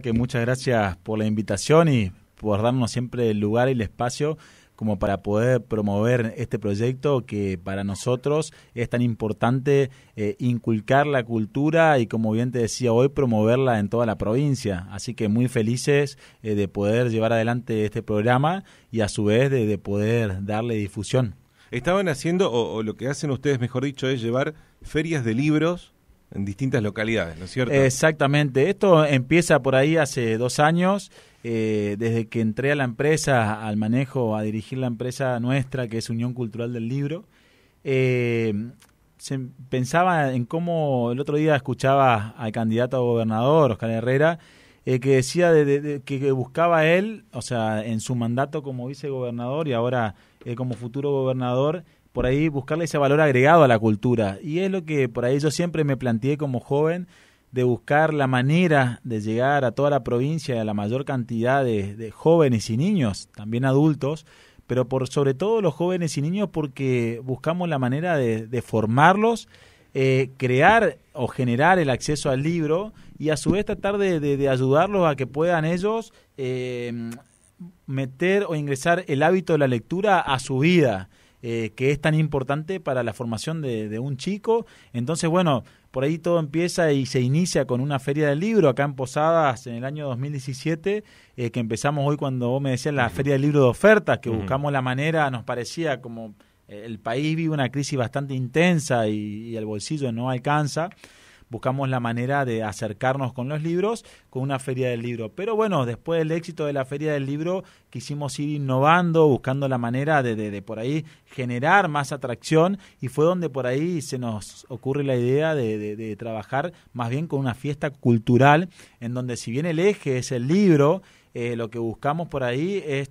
que muchas gracias por la invitación y por darnos siempre el lugar y el espacio como para poder promover este proyecto que para nosotros es tan importante eh, inculcar la cultura y como bien te decía hoy promoverla en toda la provincia. Así que muy felices eh, de poder llevar adelante este programa y a su vez de, poder darle difusión. Estaban haciendo, o lo que hacen ustedes mejor dicho, es llevar ferias de libros en distintas localidades, ¿no es cierto? Exactamente. Esto empieza por ahí hace dos años, eh, desde que entré a la empresa, al manejo, a dirigir la empresa nuestra, que es Unión Cultural del Libro. Eh, pensaba en cómo el otro día escuchaba al candidato a gobernador, Oscar Herrera, eh, que decía que buscaba él, o sea, en su mandato como vicegobernador y ahora como futuro gobernador, por ahí buscarle ese valor agregado a la cultura. Y es lo que por ahí yo siempre me planteé como joven de buscar la manera de llegar a toda la provincia a la mayor cantidad de, jóvenes y niños, también adultos, pero por sobre todo los jóvenes y niños porque buscamos la manera de, formarlos, eh, crear o generar el acceso al libro y a su vez tratar de, ayudarlos a que puedan ellos eh, meter o ingresar el hábito de la lectura a su vida eh, que es tan importante para la formación de, un chico. Entonces, bueno, por ahí todo empieza y se inicia con una feria del libro acá en Posadas en el año 2017, eh, que empezamos hoy cuando vos me decías la feria del libro de ofertas, que buscamos la manera, nos parecía como eh, el país vive una crisis bastante intensa y el bolsillo no alcanza buscamos la manera de acercarnos con los libros, con una feria del libro. Pero bueno, después del éxito de la feria del libro, quisimos ir innovando, buscando la manera de, por ahí generar más atracción y fue donde por ahí se nos ocurre la idea de, trabajar más bien con una fiesta cultural, en donde si bien el eje es el libro, eh, lo que buscamos por ahí es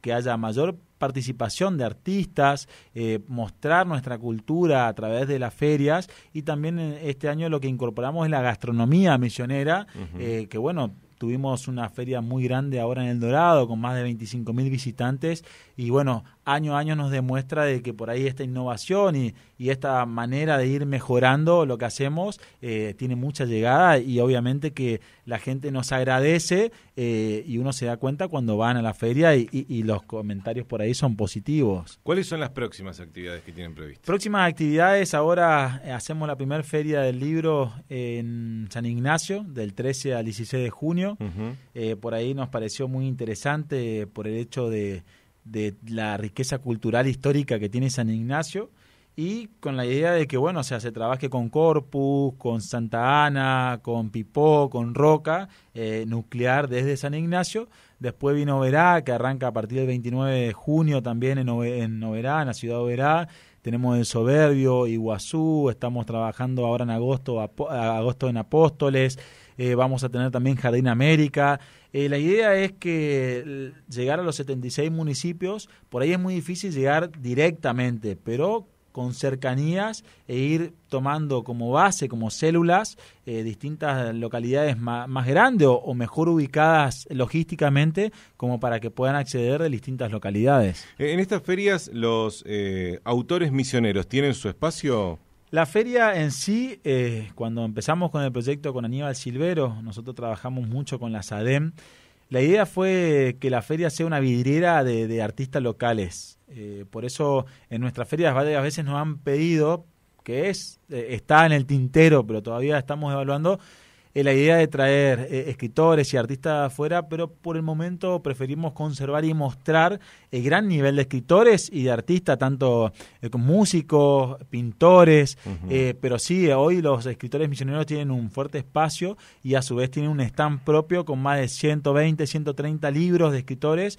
que haya mayor participación de artistas, eh, mostrar nuestra cultura a través de las ferias y también este año lo que incorporamos es la gastronomía misionera, eh, que bueno, tuvimos una feria muy grande ahora en El Dorado con más de 25 mil visitantes y bueno, año a año nos demuestra de que por ahí esta innovación y, esta manera de ir mejorando lo que hacemos eh, tiene mucha llegada y obviamente que la gente nos agradece eh, y uno se da cuenta cuando van a la feria y, los comentarios por ahí son positivos. ¿Cuáles son las próximas actividades que tienen previstas? Próximas actividades, ahora hacemos la primera feria del libro en San Ignacio, del 13 al 16 de junio. Eh, por ahí nos pareció muy interesante por el hecho de de la riqueza cultural histórica que tiene San Ignacio y con la idea de que, bueno, o sea, se trabaje con Corpus, con Santa Ana, con Pipó, con Roca, eh, nuclear desde San Ignacio. Después vino Verá, que arranca a partir del 29 de junio también en, Noverá, en, en la ciudad de Oberá. Tenemos el Soberbio, Iguazú, estamos trabajando ahora en agosto, agosto en Apóstoles. Eh, vamos a tener también Jardín América. Eh, la idea es que llegar a los 76 municipios, por ahí es muy difícil llegar directamente, pero con cercanías e ir tomando como base, como células, eh, distintas localidades más, grandes o, mejor ubicadas logísticamente, como para que puedan acceder de distintas localidades. En estas ferias, los autores misioneros tienen su espacio. La feria en sí, eh, cuando empezamos con el proyecto con Aníbal Silvero, nosotros trabajamos mucho con la SADEM. La idea fue que la feria sea una vidriera de, artistas locales. Eh, por eso en nuestras ferias varias veces nos han pedido, que es, eh, está en el tintero, pero todavía estamos evaluando, eh, la idea de traer eh, escritores y artistas afuera, pero por el momento preferimos conservar y mostrar el gran nivel de escritores y de artistas, tanto eh, músicos, pintores, pero sí, hoy los escritores misioneros tienen un fuerte espacio y a su vez tienen un stand propio con más de 120, 130 libros de escritores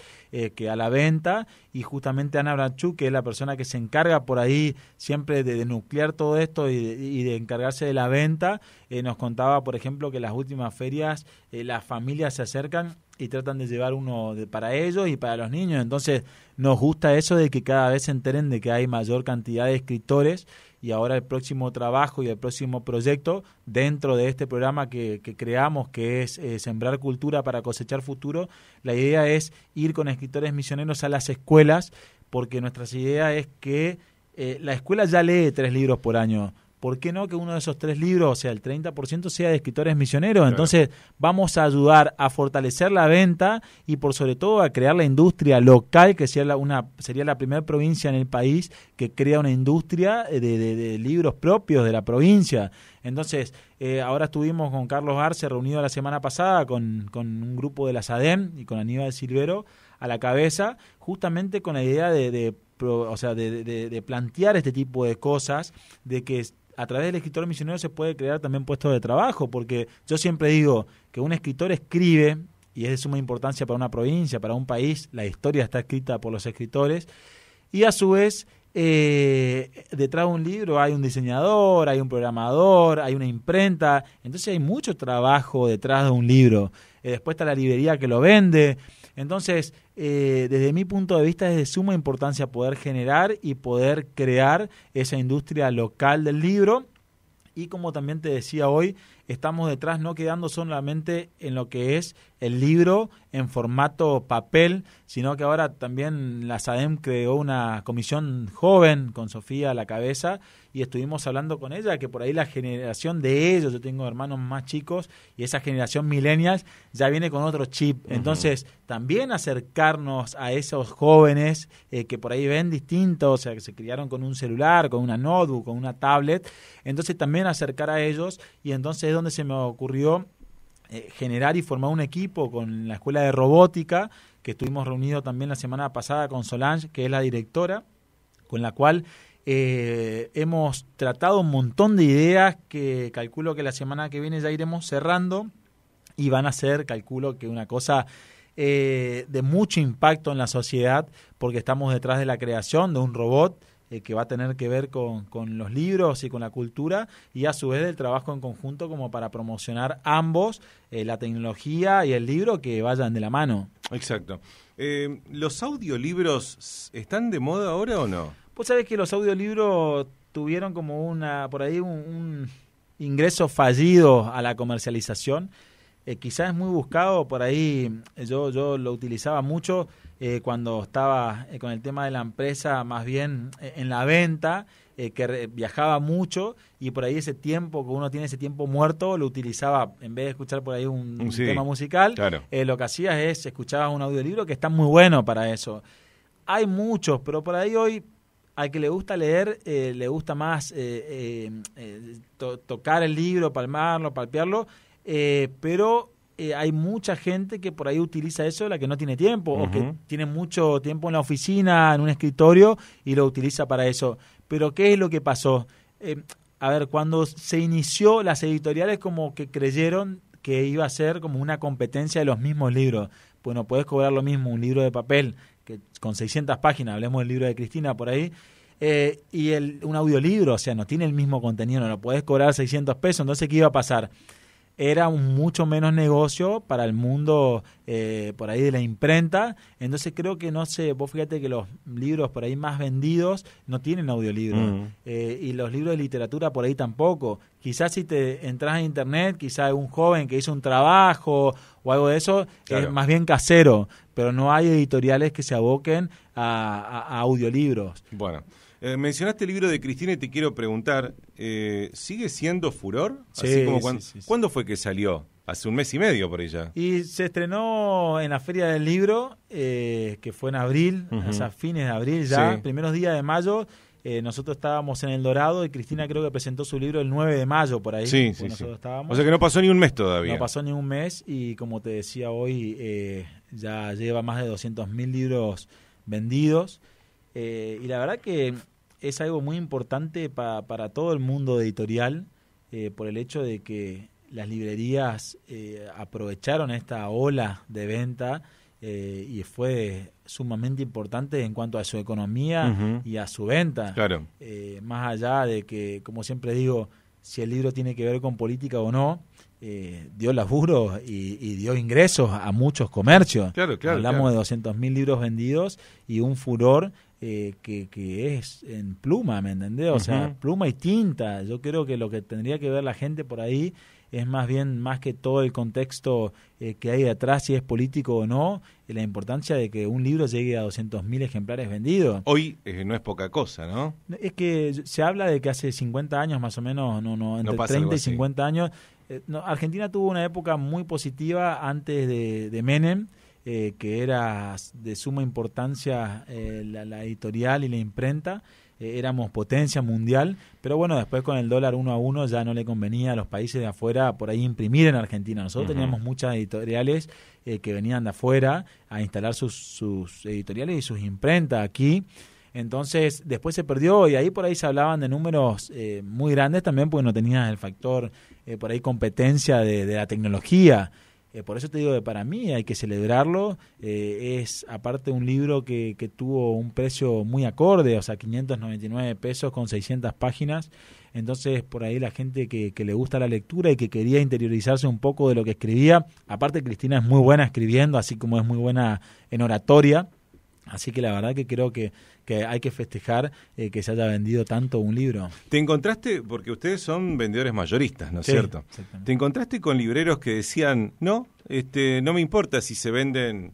que a la venta y justamente Ana Branchú, que es la persona que se encarga por ahí siempre de, denuclear todo esto y de, encargarse de la venta, eh, nos contaba, por ejemplo, que las últimas ferias eh, las familias se acercan y tratan de llevar uno de, para ellos y para los niños. Entonces nos gusta eso de que cada vez se enteren de que hay mayor cantidad de escritores y ahora el próximo trabajo y el próximo proyecto dentro de este programa que, creamos, que es eh, Sembrar Cultura para cosechar futuro, la idea es ir con escritores misioneros a las escuelas porque nuestra idea es que eh, la escuela ya lee tres libros por año ¿por qué no que uno de esos tres libros, o sea, el 30% sea de escritores misioneros? Entonces, vamos a ayudar a fortalecer la venta y por sobre todo a crear la industria local, que sería la, una, sería la primera provincia en el país que crea una industria de, libros propios de la provincia. Entonces, eh, ahora estuvimos con Carlos Arce reunido la semana pasada con, un grupo de la SADEM y con Aníbal Silvero a la cabeza, justamente con la idea de, de o sea, de, plantear este tipo de cosas, de que a través del escritor misionero se puede crear también puestos de trabajo, porque yo siempre digo que un escritor escribe, y es de suma importancia para una provincia, para un país, la historia está escrita por los escritores, y a su vez, eh, detrás de un libro hay un diseñador, hay un programador, hay una imprenta, entonces hay mucho trabajo detrás de un libro. Eh, después está la librería que lo vende, entonces, eh, desde mi punto de vista es de suma importancia poder generar y poder crear esa industria local del libro. Y como también te decía hoy, estamos detrás no quedando solamente en lo que es el libro en formato papel, sino que ahora también la SADEM creó una comisión joven con Sofía a la cabeza y estuvimos hablando con ella, que por ahí la generación de ellos, yo tengo hermanos más chicos y esa generación millennials ya viene con otro chip. Entonces, también acercarnos a esos jóvenes eh, que por ahí ven distintos, o sea, que se criaron con un celular, con una notebook, con una tablet, entonces también acercar a ellos y entonces es donde se me ocurrió eh, generar y formar un equipo con la escuela de robótica, que estuvimos reunidos también la semana pasada con Solange, que es la directora, con la cual eh, hemos tratado un montón de ideas que calculo que la semana que viene ya iremos cerrando y van a ser, calculo que una cosa eh, de mucho impacto en la sociedad, porque estamos detrás de la creación de un robot eh, que va a tener que ver con, con, los libros y con la cultura y a su vez del trabajo en conjunto como para promocionar ambos, eh, la tecnología y el libro que vayan de la mano. Exacto. Eh, ¿Los audiolibros están de moda ahora o no? Pues sabes que los audiolibros tuvieron como una, por ahí un ingreso fallido a la comercialización eh, quizás es muy buscado, por ahí eh, yo, yo lo utilizaba mucho eh, cuando estaba con el tema de la empresa, más bien en la venta, que viajaba mucho y por ahí ese tiempo, que uno tiene ese tiempo muerto, lo utilizaba, en vez de escuchar por ahí un, un tema musical, lo que hacías es, escuchabas un audiolibro que está muy bueno para eso. Hay muchos, pero por ahí hoy al que le gusta leer, le gusta más tocar el libro, palmarlo, palpearlo eh, pero eh, hay mucha gente que por ahí utiliza eso, la que no tiene tiempo, o que tiene mucho tiempo en la oficina, en un escritorio, y lo utiliza para eso. Pero ¿qué es lo que pasó? Eh, a ver, cuando se inició las editoriales como que creyeron que iba a ser como una competencia de los mismos libros. Bueno, puedes cobrar lo mismo un libro de papel que con 600 páginas, hablemos del libro de Cristina por ahí, y un audiolibro, o sea, no tiene el mismo contenido, no lo puedes cobrar 600 pesos, entonces ¿qué iba a pasar? era mucho menos negocio para el mundo eh, por ahí de la imprenta. Entonces creo que, no sé, vos fíjate que los libros por ahí más vendidos no tienen audiolibro. Mm. Eh, y los libros de literatura por ahí tampoco. Quizás si te entras a internet, quizás un joven que hizo un trabajo o algo de eso, es más bien casero. Pero no hay editoriales que se aboquen a audiolibros. Bueno. Eh, mencionaste el libro de Cristina y te quiero preguntar, eh, ¿sigue siendo furor? Sí, ¿Cuándo fue que salió? Hace un mes y medio por ella. Y se estrenó en la Feria del Libro, eh, que fue en abril, a fines de abril ya, primeros días de mayo. nosotros estábamos en El Dorado y Cristina creo que presentó su libro el 9 de mayo por ahí. Sí, sí, O sea que no pasó ni un mes todavía. No pasó ni un mes y como te decía hoy, ya lleva más de 200.000 libros vendidos. y la verdad que es algo muy importante para todo el mundo editorial eh, por el hecho de que las librerías eh, aprovecharon esta ola de venta eh, y fue sumamente importante en cuanto a su economía y a su venta. Claro. más allá de que, como siempre digo, si el libro tiene que ver con política o no, dio laburo y, y, dio ingresos a muchos comercios. Hablamos de 200.000 libros vendidos y un furor eh, que, que, es en pluma, ¿me entendés? O sea, pluma y tinta. Yo creo que lo que tendría que ver la gente por ahí es más bien, más que todo el contexto eh, que hay detrás, si es político o no, la importancia de que un libro llegue a 200.000 ejemplares vendidos. Hoy eh, no es poca cosa, ¿no? Es que se habla de que hace 50 años más o menos, no, no, entre 30 y 50 años, Argentina tuvo una época muy positiva antes de Menem, eh, que era de suma importancia eh, la, editorial y la imprenta. Eh, éramos potencia mundial, pero bueno, después con el dólar uno a uno ya no le convenía a los países de afuera por ahí imprimir en Argentina. Nosotros teníamos muchas editoriales que venían de afuera a instalar sus, sus editoriales y sus imprentas aquí. Entonces, después se perdió y ahí por ahí se hablaban de números muy grandes también porque no tenías el factor por ahí competencia de la tecnología. Eh, por eso te digo que para mí hay que celebrarlo. Eh, es aparte un libro que, que, tuvo un precio muy acorde, o sea, 599 pesos con 600 páginas. Entonces, por ahí la gente que, que, le gusta la lectura y que quería interiorizarse un poco de lo que escribía. Aparte, Cristina es muy buena escribiendo, así como es muy buena en oratoria. Así que la verdad que creo que, hay que festejar eh, que se haya vendido tanto un libro. Te encontraste, porque ustedes son vendedores mayoristas, ¿no es cierto? Te encontraste con libreros que decían, no, este, no me importa si se venden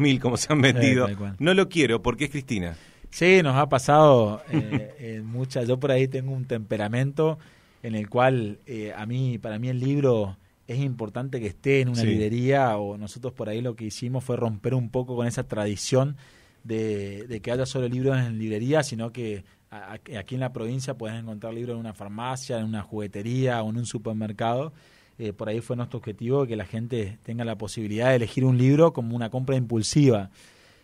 mil como se han vendido, no lo quiero porque es Cristina. Sí, nos ha pasado eh, muchas, yo por ahí tengo un temperamento en el cual eh, a mí, para mí el libro es importante que esté en una librería o nosotros por ahí lo que hicimos fue romper un poco con esa tradición de, de que haya solo libros en librería, sino que aquí en la provincia puedes encontrar libros en una farmacia, en una juguetería o en un supermercado. Eh, por ahí fue nuestro objetivo que la gente tenga la posibilidad de elegir un libro como una compra impulsiva.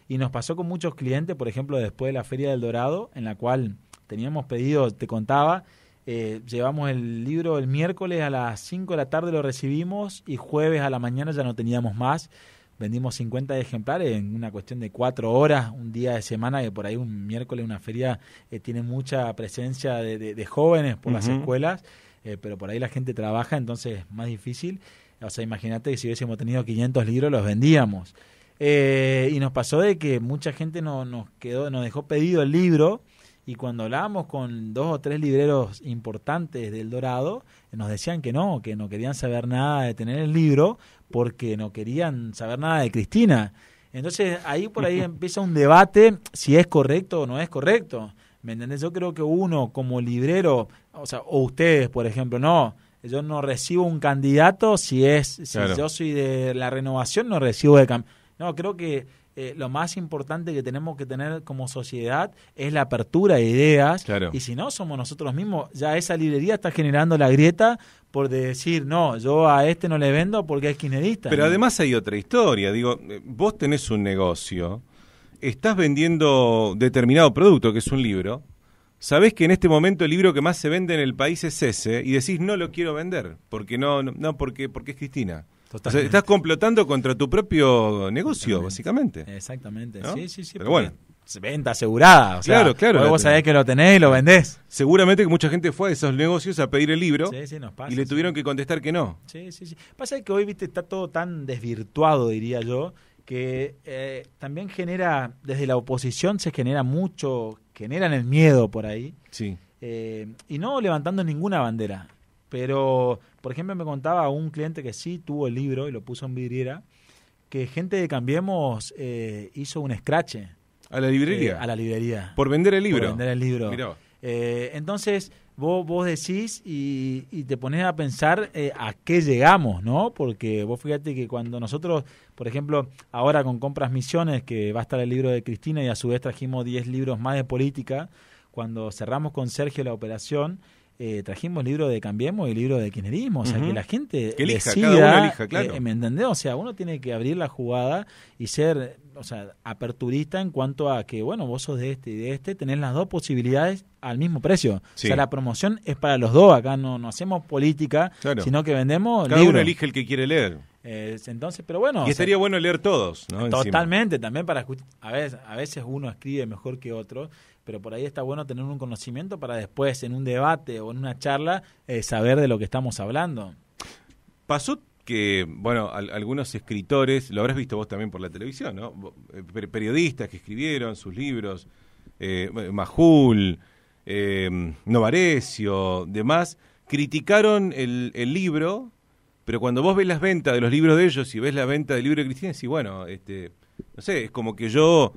Y nos pasó con muchos clientes, por ejemplo, después de la Feria del Dorado, en la cual teníamos pedido, te contaba, eh, llevamos el libro el miércoles a las 5 de la tarde, lo recibimos y jueves a la mañana ya no teníamos más. Vendimos 50 ejemplares en una cuestión de 4 horas, un día de semana, que por ahí un miércoles, una feria, eh, tiene mucha presencia de, jóvenes por las escuelas, eh, pero por ahí la gente trabaja, entonces es más difícil. O sea, imagínate que si hubiésemos tenido 500 libros, los vendíamos. y nos pasó de que mucha gente no, nos, quedó, nos dejó pedido el libro y cuando hablábamos con dos o tres libreros importantes del Dorado, nos decían que no, que no querían saber nada de tener el libro porque no querían saber nada de Cristina. Entonces ahí por ahí empieza un debate si es correcto o no es correcto. ¿Me entendés? Yo creo que uno como librero, o sea, o ustedes, por ejemplo, no, yo no recibo un candidato si es, si yo soy de la renovación, no recibo de cam No, creo que eh, lo más importante que tenemos que tener como sociedad es la apertura de ideas. Y si no, somos nosotros mismos. Ya esa librería está generando la grieta por decir, no, yo a este no le vendo porque es kirchnerista. Pero además hay otra historia. Digo, eh, vos tenés un negocio, estás vendiendo determinado producto, que es un libro. Sabés que en este momento el libro que más se vende en el país es ese y decís no lo quiero vender porque no, no, no porque porque es Cristina estás complotando contra tu propio negocio, básicamente. Exactamente, sí, sí, sí. Pero bueno. Venta asegurada. O claro, sea, claro. Vos sabés que lo tenés y lo vendés. Seguramente que mucha gente fue a esos negocios a pedir el libro y le tuvieron que contestar que no. Sí, sí, sí. Pasa que hoy, viste, está todo tan desvirtuado, diría yo, que eh, también genera, desde la oposición se genera mucho, generan el miedo por ahí. Sí. Eh, y no levantando ninguna bandera. Pero, por ejemplo, me contaba un cliente que sí tuvo el libro y lo puso en vidriera, que gente de Cambiemos eh, hizo un scratch. ¿A la librería? Eh, a la librería. ¿Por vender el libro? Por vender el libro. Eh, entonces, vos, vos decís y, te pones a pensar a qué llegamos, ¿no? Porque vos fíjate que cuando nosotros, por ejemplo, ahora con Compras Misiones, que va a estar el libro de Cristina y a su vez trajimos 10 libros más de política, cuando cerramos con Sergio la operación, eh, trajimos libro de Cambiemos y libro de Kirchnerismo, o sea, que la gente que decida, eh, ¿me entendés? O sea, uno tiene que abrir la jugada y ser, o sea, aperturista en cuanto a que, bueno, vos sos de este y de este, tenés las dos posibilidades al mismo precio. O sea, la promoción es para los dos, acá no, no hacemos política, sino que vendemos Cada uno elige el que quiere leer. entonces, pero bueno. Y estaría bueno leer todos, Totalmente, también para a veces, a veces uno escribe mejor que otro pero por ahí está bueno tener un conocimiento para después en un debate o en una charla eh, saber de lo que estamos hablando. Pasó que, bueno, algunos escritores, lo habrás visto vos también por la televisión, ¿no? Eh, periodistas que escribieron sus libros, eh, Majul, eh, Novarecio, demás, criticaron el, libro, pero cuando vos ves las ventas de los libros de ellos y ves la venta del libro de Cristina, sí, bueno, este, no sé, es como que yo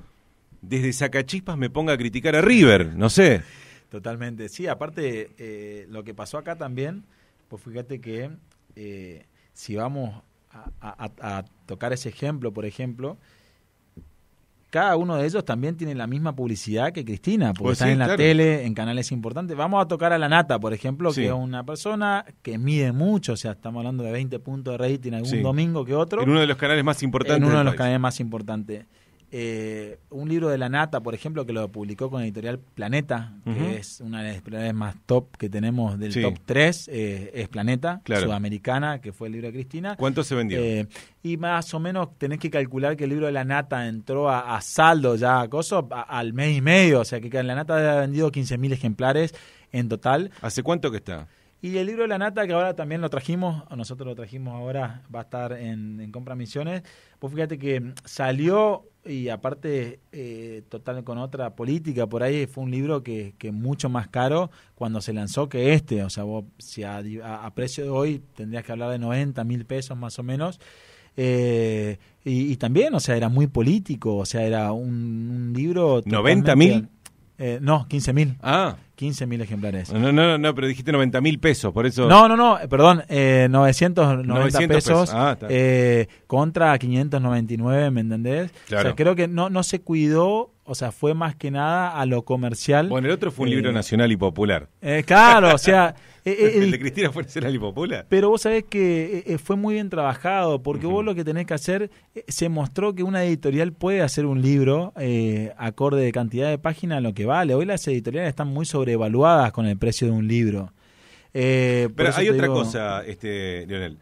desde Sacachispas me ponga a criticar a River, no sé. Totalmente, sí, aparte eh, lo que pasó acá también, pues fíjate que eh, si vamos a, tocar ese ejemplo, por ejemplo, cada uno de ellos también tiene la misma publicidad que Cristina, porque pues están en la tele, en canales importantes. Vamos a tocar a La Nata, por ejemplo, que es una persona que mide mucho, o sea, estamos hablando de 20 puntos de rating algún domingo que otro. En uno de los canales más importantes. En uno de los canales más importantes. Eh, un libro de La Nata, por ejemplo, que lo publicó con Editorial Planeta, que es una de las más top que tenemos del top 3, eh, es Planeta, Sudamericana, que fue el libro de Cristina. ¿Cuánto se vendió? Eh, y más o menos tenés que calcular que el libro de La Nata entró a, saldo ya, a coso, al mes y medio, o sea que La Nata ha vendido 15.000 ejemplares en total. ¿Hace cuánto que está? Y el libro de la nata, que ahora también lo trajimos, nosotros lo trajimos ahora, va a estar en, en Compra Misiones. Pues fíjate que salió y aparte eh, total con otra política por ahí fue un libro que, que mucho más caro cuando se lanzó que este o sea vos, si a, precio de hoy tendrías que hablar de 90 mil pesos más o menos eh, y, también o sea era muy político o sea era un, libro 90 mil eh, no 15 mil ah 15.000 ejemplares. No, no, no, pero dijiste 90.000 pesos, por eso. No, no, no, eh, perdón, eh, 990 pesos, Ah, eh, contra 599, ¿me entendés? Claro. O sea, creo que no, no se cuidó o sea, fue más que nada a lo comercial. Bueno, el otro fue un eh, libro nacional y popular. Eh, claro, o sea... Eh, el, de Cristina fue nacional y popular. Pero vos sabés que fue muy bien trabajado, porque vos lo que tenés que hacer, se mostró que una editorial puede hacer un libro acorde de cantidad de páginas a lo que vale. Hoy las editoriales están muy sobrevaluadas con el precio de un libro. pero hay otra cosa, este, Leonel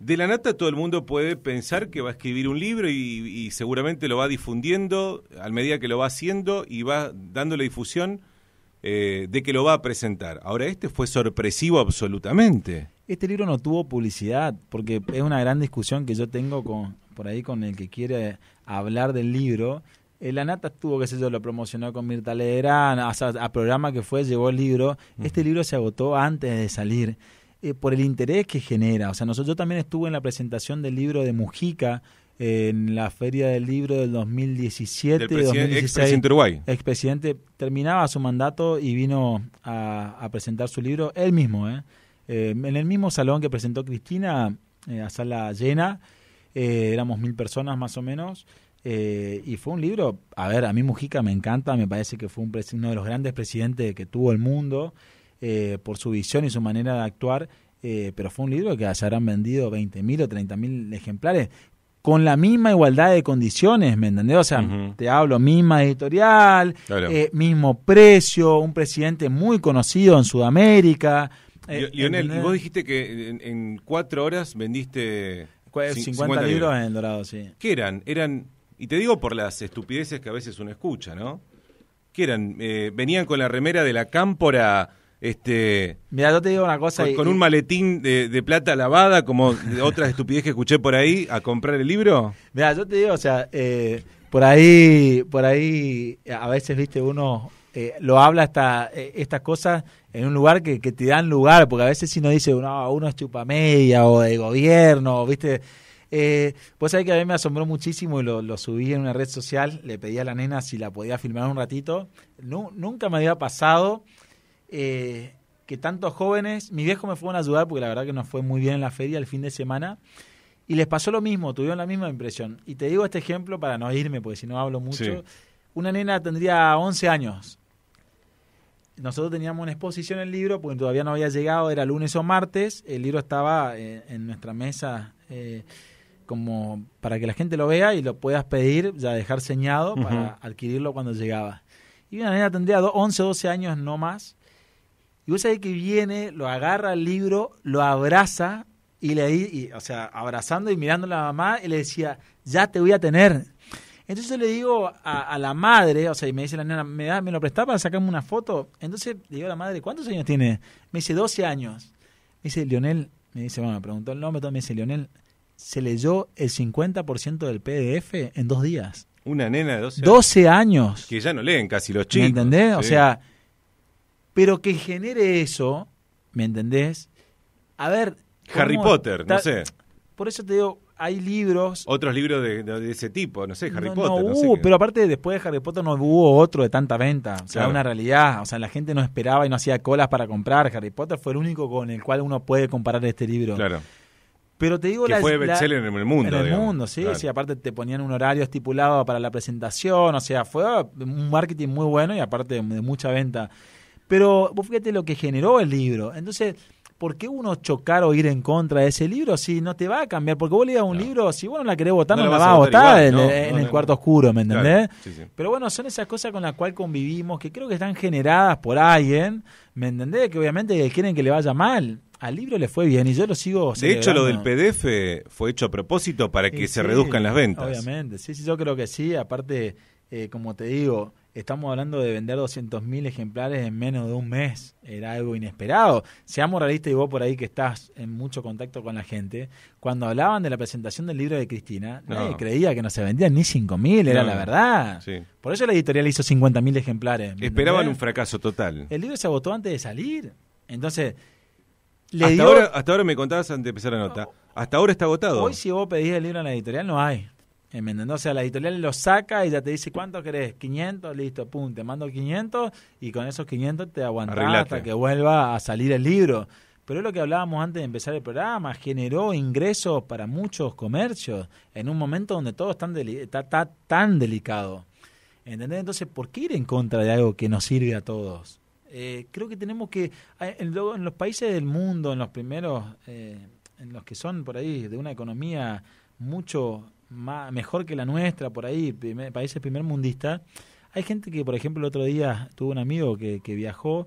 de la nata todo el mundo puede pensar que va a escribir un libro y, seguramente lo va difundiendo a medida que lo va haciendo y va dando la difusión eh, de que lo va a presentar. Ahora, este fue sorpresivo absolutamente. Este libro no tuvo publicidad, porque es una gran discusión que yo tengo con, por ahí con el que quiere hablar del libro. Eh, la Nata tuvo qué sé yo, lo promocionó con Mirta Lederán, a programa que fue, llevó el libro. Este libro se agotó antes de salir. Eh, por el interés que genera. O sea, nosotros yo también estuve en la presentación del libro de Mujica en la Feria del Libro del 2017. Del 2016, expresidente Uruguay. Expresidente, terminaba su mandato y vino a, presentar su libro él mismo, ¿eh? ¿eh? en el mismo salón que presentó Cristina, eh, a sala llena, éramos mil personas más o menos. y fue un libro, a ver, a mí Mujica me encanta, me parece que fue un uno de los grandes presidentes que tuvo el mundo. Eh, por su visión y su manera de actuar, eh, pero fue un libro que se habrán vendido 20.000 o 30.000 ejemplares con la misma igualdad de condiciones, ¿me entendés? O sea, te hablo, misma editorial, eh, mismo precio, un presidente muy conocido en Sudamérica. Lionel, vos dijiste que en, cuatro horas vendiste 50, libros, en Dorado, sí. ¿Qué eran? Eran, y te digo por las estupideces que a veces uno escucha, ¿no? ¿Qué eran? ¿Venían con la remera de la cámpora este, Mira, yo te digo una cosa. Con, un maletín de, plata lavada, como otras otra estupidez que escuché por ahí, a comprar el libro. Mira, yo te digo, o sea, eh, por ahí, por ahí, a veces, viste, uno eh, lo habla hasta eh, estas cosas en un lugar que, te dan lugar, porque a veces si no dice uno, uno es chupamedia o de gobierno, ¿viste? Eh, vos sabés que a mí me asombró muchísimo y lo, subí en una red social, le pedí a la nena si la podía filmar un ratito. nunca me había pasado eh, que tantos jóvenes, mi viejo me fue a ayudar porque la verdad que nos fue muy bien en la feria el fin de semana y les pasó lo mismo, tuvieron la misma impresión. Y te digo este ejemplo para no irme, porque si no hablo mucho. Una nena tendría 11 años. Nosotros teníamos una exposición el libro porque todavía no había llegado, era lunes o martes. El libro estaba eh, en nuestra mesa eh, como para que la gente lo vea y lo puedas pedir, ya dejar señado para adquirirlo cuando llegaba. Y una nena tendría 11 o 12 años no más. Y vos sabés que viene, lo agarra el libro, lo abraza, y le y, o sea, abrazando y mirando a la mamá, y le decía, ya te voy a tener. Entonces le digo a, la madre, o sea, y me dice la nena, ¿me, da, me lo prestás para sacarme una foto? Entonces le digo a la madre, ¿cuántos años tiene? Me dice, 12 años. Me dice, Lionel, me dice, bueno, me preguntó el nombre, todo, me dice, Lionel, se leyó el 50% del PDF en dos días. Una nena de 12 años. 12 años. Que ya no leen casi los chicos. ¿Me entendés? O sea, pero que genere eso, ¿me entendés? A ver. Harry Potter, no sé. Por eso te digo, hay libros. Otros libros de, ese tipo, no sé, Harry Potter. No, pero aparte, después de Harry Potter no hubo otro de tanta venta. O sea, una realidad. O sea, la gente no esperaba y no hacía colas para comprar. Harry Potter fue el único con el cual uno puede comparar este libro. Claro. Pero te digo que la, fue bestseller en el mundo. En el mundo, sí, sí. Aparte te ponían un horario estipulado para la presentación. O sea, fue un marketing muy bueno y aparte de mucha venta. Pero vos fíjate lo que generó el libro. Entonces, ¿por qué uno chocar o ir en contra de ese libro si no te va a cambiar? Porque vos leías un libro, si vos no la querés votar, no, la vas a votar en, el cuarto oscuro, ¿me entendés? Pero bueno, son esas cosas con las cuales convivimos, que creo que están generadas por alguien, ¿me entendés? Que obviamente quieren que le vaya mal. Al libro le fue bien y yo lo sigo. De hecho, lo del PDF fue hecho a propósito para que se reduzcan las ventas. Obviamente, sí, sí, yo creo que sí. Aparte, eh, como te digo, Estamos hablando de vender 200.000 ejemplares en menos de un mes. Era algo inesperado. Seamos realistas y vos por ahí que estás en mucho contacto con la gente. Cuando hablaban de la presentación del libro de Cristina, nadie creía que no se vendían ni 5.000, era la verdad. Por eso la editorial hizo 50.000 ejemplares. Esperaban un fracaso total. El libro se agotó antes de salir. Entonces, le hasta, ahora, hasta ahora me contabas antes de empezar la nota. Hasta ahora está agotado. Hoy si vos pedís el libro en la editorial no hay. ¿Me O sea, la editorial lo saca y ya te dice cuánto querés, 500, listo, pum, te mando 500 y con esos 500 te aguantás hasta que vuelva a salir el libro. Pero es lo que hablábamos antes de empezar el programa, generó ingresos para muchos comercios en un momento donde todo está, tan, delicado. ¿Entendés? Entonces, ¿por qué ir en contra de algo que nos sirve a todos? Eh, creo que tenemos que, en, en, los países del mundo, en los primeros, eh, en los que son por ahí de una economía mucho más, mejor que la nuestra, por ahí, países primer mundista. Hay gente que, por ejemplo, el otro día tuvo un amigo que, que viajó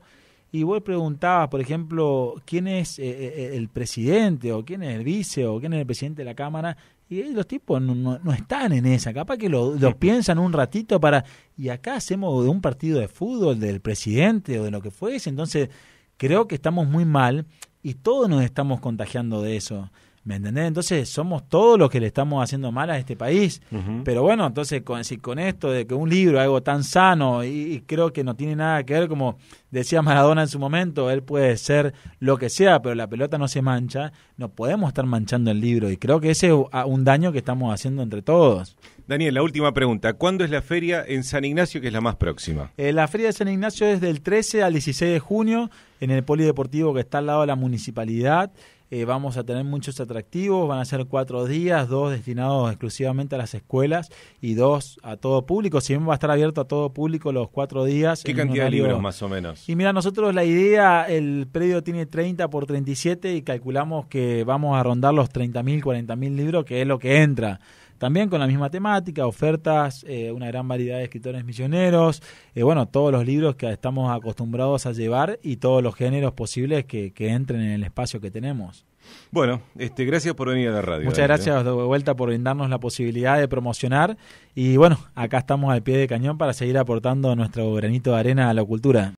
y vos preguntabas, por ejemplo, quién es eh, eh, eh, el presidente o quién es el vice o quién es el presidente de la Cámara. Y los tipos no, no, están en esa. Capaz que lo, los piensan un ratito para. Y acá hacemos de un partido de fútbol, del presidente o de lo que fuese. Entonces, creo que estamos muy mal y todos nos estamos contagiando de eso. ¿Me entendés? Entonces somos todos los que le estamos haciendo mal a este país. Pero bueno, entonces con, con esto de que un libro, algo tan sano, y, creo que no tiene nada que ver, como decía Maradona en su momento, él puede ser lo que sea, pero la pelota no se mancha, no podemos estar manchando el libro. Y creo que ese es un daño que estamos haciendo entre todos. Daniel, la última pregunta. ¿Cuándo es la feria en San Ignacio, que es la más próxima? Eh, la feria de San Ignacio es del 13 al 16 de junio en el Polideportivo que está al lado de la municipalidad. Eh, vamos a tener muchos atractivos, van a ser cuatro días, dos destinados exclusivamente a las escuelas y dos a todo público. Si bien va a estar abierto a todo público los cuatro días. ¿Qué cantidad de libros más o menos? Y mira, nosotros la idea, el predio tiene 30 por 37 y calculamos que vamos a rondar los 30.000, 40.000 libros, que es lo que entra. También con la misma temática, ofertas, eh, una gran variedad de escritores misioneros, eh, bueno, todos los libros que estamos acostumbrados a llevar y todos los géneros posibles que, entren en el espacio que tenemos. Bueno, este, gracias por venir a la radio. Muchas ¿eh? gracias de vuelta por brindarnos la posibilidad de promocionar y bueno, acá estamos al pie de cañón para seguir aportando nuestro granito de arena a la cultura.